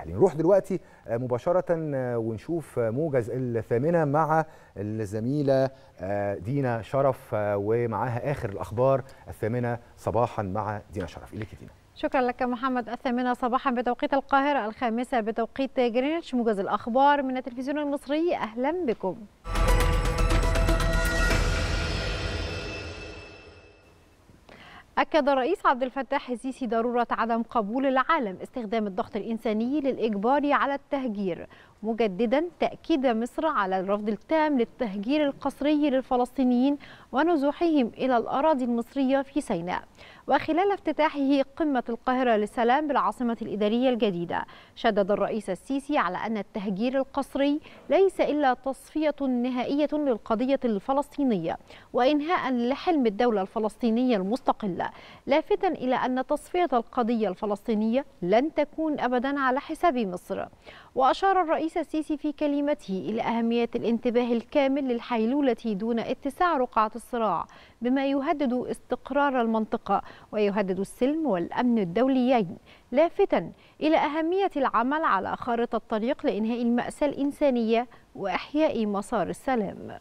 يعني نروح دلوقتي آه، مباشرة آه، ونشوف آه، موجز الثامنة مع الزميلة دينا شرف ومعاها آخر الأخبار الثامنة صباحا مع دينا شرف إليك دينا شكرا لك محمد الثامنة صباحا بتوقيت القاهرة الخامسة بتوقيت جرينتش موجز الأخبار من التلفزيون المصري أهلا بكم أكد الرئيس عبد الفتاح السيسي ضرورة عدم قبول العالم استخدام الضغط الإنساني للإجبار على التهجير مجددا تأكيد مصر على الرفض التام للتهجير القسري للفلسطينيين ونزوحهم إلى الأراضي المصرية في سيناء وخلال افتتاحه قمة القاهرة للسلام بالعاصمة الإدارية الجديدة شدد الرئيس السيسي على أن التهجير القسري ليس إلا تصفية نهائية للقضية الفلسطينية وإنهاء لحلم الدولة الفلسطينية المستقلة لافتا إلى أن تصفية القضية الفلسطينية لن تكون أبدا على حساب مصر وأشار الرئيس الرئيس السيسي في كلمته إلى أهمية الانتباه الكامل للحيلولة دون اتساع رقعة الصراع بما يهدد استقرار المنطقة ويهدد السلم والأمن الدوليين لافتا إلى أهمية العمل على خارطة الطريق لإنهاء المأساة الإنسانية وإحياء مسار السلام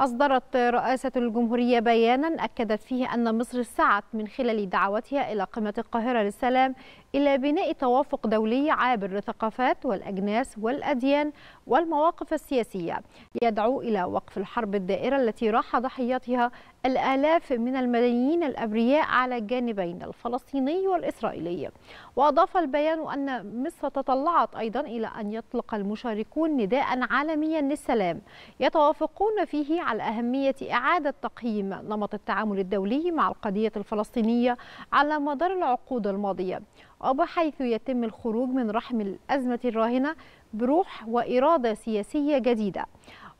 أصدرت رئاسة الجمهورية بيانا أكدت فيه أن مصر سعت من خلال دعوتها إلى قمة القاهرة للسلام إلى بناء توافق دولي عابر للثقافات والأجناس والأديان والمواقف السياسية يدعو إلى وقف الحرب الدائرة التي راح ضحيتها الآلاف من الملايين الأبرياء على الجانبين الفلسطيني والإسرائيلي وأضاف البيان أن مصر تطلعت أيضا إلى أن يطلق المشاركون نداء عالميا للسلام يتوافقون فيه على أهمية إعادة تقييم نمط التعامل الدولي مع القضية الفلسطينية على مدار العقود الماضية وبحيث يتم الخروج من رحم الأزمة الراهنة بروح وإرادة سياسية جديدة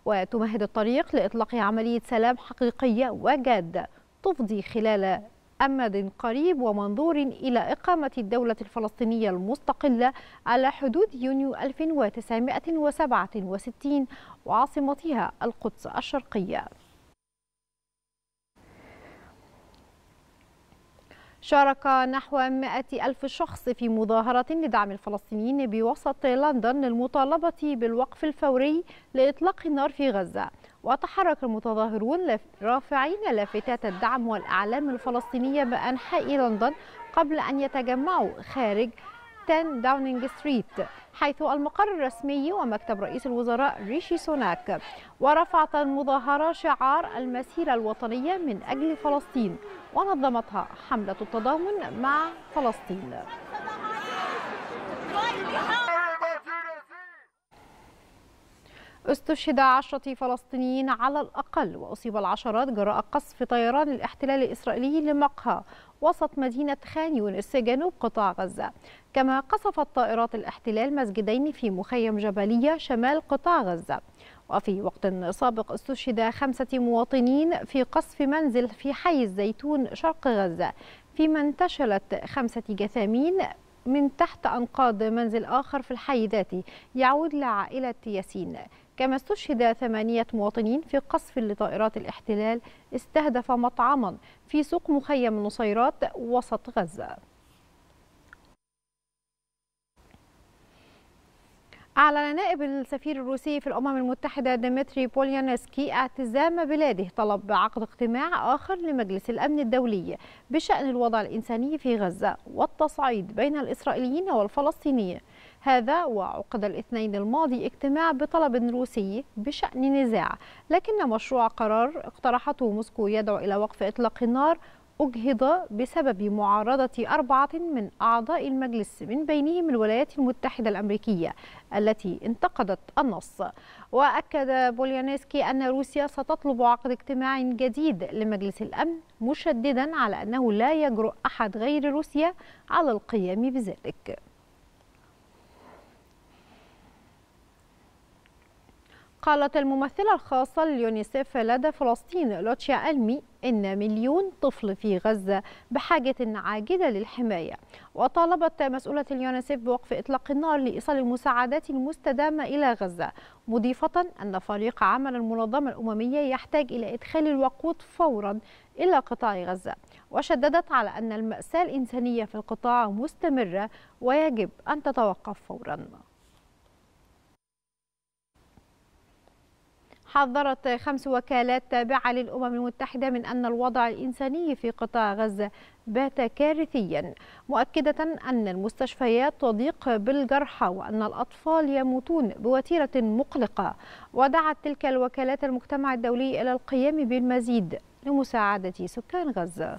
وتمهد الطريق لإطلاق عملية سلام حقيقية وجادة تفضي خلال أمد قريب ومنظور إلى إقامة الدولة الفلسطينية المستقلة على حدود يونيو 1967 وعاصمتها القدس الشرقية شارك نحو 100 ألف شخص في مظاهرة لدعم الفلسطينيين بوسط لندن للمطالبة بالوقف الفوري لإطلاق النار في غزة وتحرك المتظاهرون رافعين لافتات الدعم والأعلام الفلسطينية بأنحاء لندن قبل أن يتجمعوا خارج 10 داونينج ستريت حيث المقر الرسمي ومكتب رئيس الوزراء ريشي سوناك ورفعت المظاهرة شعار المسيرة الوطنية من أجل فلسطين ونظمتها حملة التضامن مع فلسطين استشهد عشرة فلسطينيين على الأقل وأصيب العشرات جراء قصف طيران الاحتلال الإسرائيلي لمقهى وسط مدينة خان يونس جنوب قطاع غزة كما قصفت طائرات الاحتلال مسجدين في مخيم جبلية شمال قطاع غزة وفي وقت سابق استشهد خمسة مواطنين في قصف منزل في حي الزيتون شرق غزة فيما انتشلت خمسة جثامين من تحت أنقاض منزل آخر في الحي ذاته يعود لعائلة ياسين كما استشهد ثمانية مواطنين في قصف لطائرات الاحتلال استهدف مطعما في سوق مخيم النصيرات وسط غزة أعلن نائب السفير الروسي في الأمم المتحدة ديمتري بوليانسكي اعتزام بلاده طلب عقد اجتماع آخر لمجلس الأمن الدولي بشأن الوضع الإنساني في غزة والتصعيد بين الإسرائيليين والفلسطينيين هذا وعقد الاثنين الماضي اجتماع بطلب روسي بشأن نزاع لكن مشروع قرار اقترحته موسكو يدعو إلى وقف إطلاق النار أجهض بسبب معارضة أربعة من أعضاء المجلس من بينهم الولايات المتحدة الأمريكية التي انتقدت النص وأكد بوليانسكي أن روسيا ستطلب عقد اجتماع جديد لمجلس الأمن مشددا على أنه لا يجرؤ أحد غير روسيا على القيام بذلك قالت الممثلة الخاصة لليونيسيف لدى فلسطين لوتشيا ألمي إن مليون طفل في غزة بحاجة عاجلة للحماية وطالبت مسؤولة اليونيسيف بوقف إطلاق النار لإيصال المساعدات المستدامة إلى غزة مضيفة أن فريق عمل المنظمة الأممية يحتاج إلى إدخال الوقود فورا إلى قطاع غزة وشددت على أن المأساة الإنسانية في القطاع مستمرة ويجب أن تتوقف فوراً حذرت خمس وكالات تابعة للأمم المتحدة من أن الوضع الإنساني في قطاع غزة بات كارثيا مؤكدة أن المستشفيات تضيق بالجرحى وأن الأطفال يموتون بوتيرة مقلقة ودعت تلك الوكالات المجتمع الدولي إلى القيام بالمزيد لمساعدة سكان غزة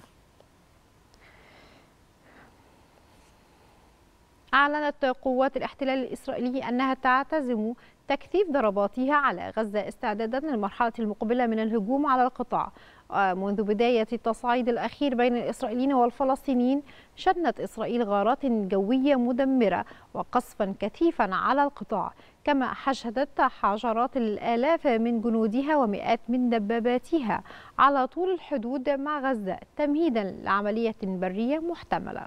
أعلنت قوات الاحتلال الإسرائيلي أنها تعتزم تكثيف ضرباتها على غزة استعدادا للمرحلة المقبلة من الهجوم على القطاع آه، منذ بداية التصعيد الأخير بين الإسرائيليين والفلسطينيين شنت إسرائيل غارات جوية مدمرة وقصفا كثيفا على القطاع كما حشدت حجرات الآلاف من جنودها ومئات من دباباتها على طول الحدود مع غزة تمهيدا لعملية برية محتملة